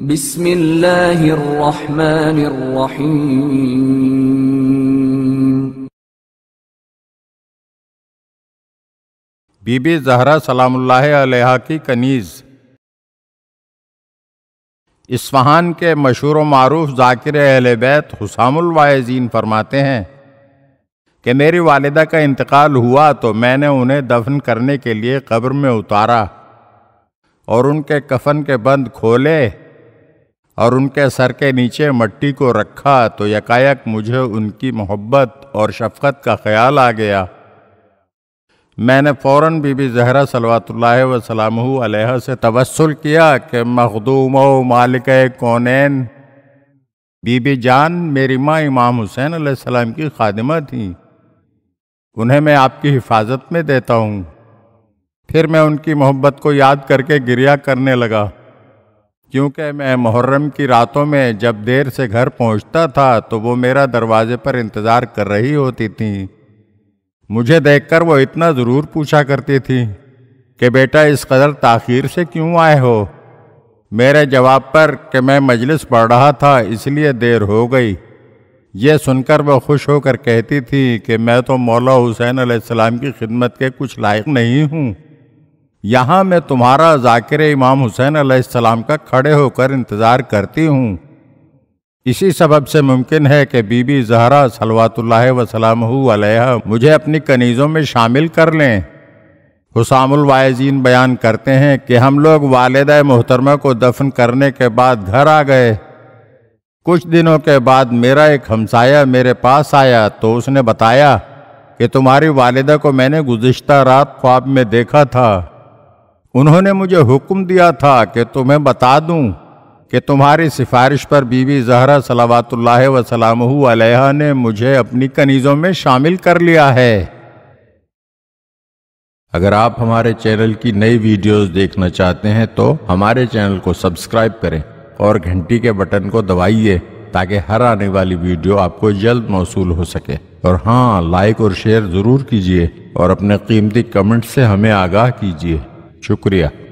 الرحيم बीबी जहरा सलाम अलैहा की कनीज़ इस्फहान के मशहूर मरूफ जाकिर अहलबैत हुसामुलवाजीन फरमाते हैं कि मेरी वालदा का इंतकाल हुआ तो मैंने उन्हें दफन करने के लिए कब्र में उतारा और उनके कफन के बंद खोले और उनके सर के नीचे मट्टी को रखा तो यकायक मुझे उनकी मोहब्बत और शफकत का ख्याल आ गया मैंने फ़ौर बीबी जहरा सलवा वसलाम से तवसल किया कि मखदूम मालिक कौनैन बीबी जान मेरी माँ इमाम हुसैन आसम की खादिमा थीं उन्हें मैं आपकी हिफाजत में देता हूँ फिर मैं उनकी मोहब्बत को याद करके गिरिया करने लगा क्योंकि मैं मुहर्रम की रातों में जब देर से घर पहुंचता था तो वो मेरा दरवाजे पर इंतज़ार कर रही होती थी मुझे देखकर वो इतना ज़रूर पूछा करती थी कि बेटा इस कदर तखिर से क्यों आए हो मेरे जवाब पर कि मैं मजलिस पढ़ रहा था इसलिए देर हो गई यह सुनकर वह खुश होकर कहती थी कि मैं तो मौला हुसैन आसमाम की खिदमत के कुछ लायक नहीं हूँ यहाँ मैं तुम्हारा जाकिर इमाम हुसैन अलैहिस्सलाम का खड़े होकर इंतज़ार करती हूँ इसी सबब से मुमकिन है कि बीबी जहरा सलवातुल्लाह वसलाम अलैहा मुझे अपनी कनीज़ों में शामिल कर लें हुसामुलवायजीन बयान करते हैं कि हम लोग वालद मोहतरमा को दफन करने के बाद घर आ गए कुछ दिनों के बाद मेरा एक हमसाया मेरे पास आया तो उसने बताया कि तुम्हारी वालदा को मैंने गुज्त रात ख्वाब में देखा था उन्होंने मुझे हुक्म दिया था कि तुम्हें बता दूं कि तुम्हारी सिफारिश पर बीवी जहरा सलावातुल्ला वसलाम अलहा ने मुझे अपनी कनीज़ों में शामिल कर लिया है अगर आप हमारे चैनल की नई वीडियोस देखना चाहते हैं तो हमारे चैनल को सब्सक्राइब करें और घंटी के बटन को दबाइए ताकि हर आने वाली वीडियो आपको जल्द मौसू हो सके और हाँ लाइक और शेयर ज़रूर कीजिए और अपने कीमती कमेंट से हमें आगाह कीजिए शुक्रिया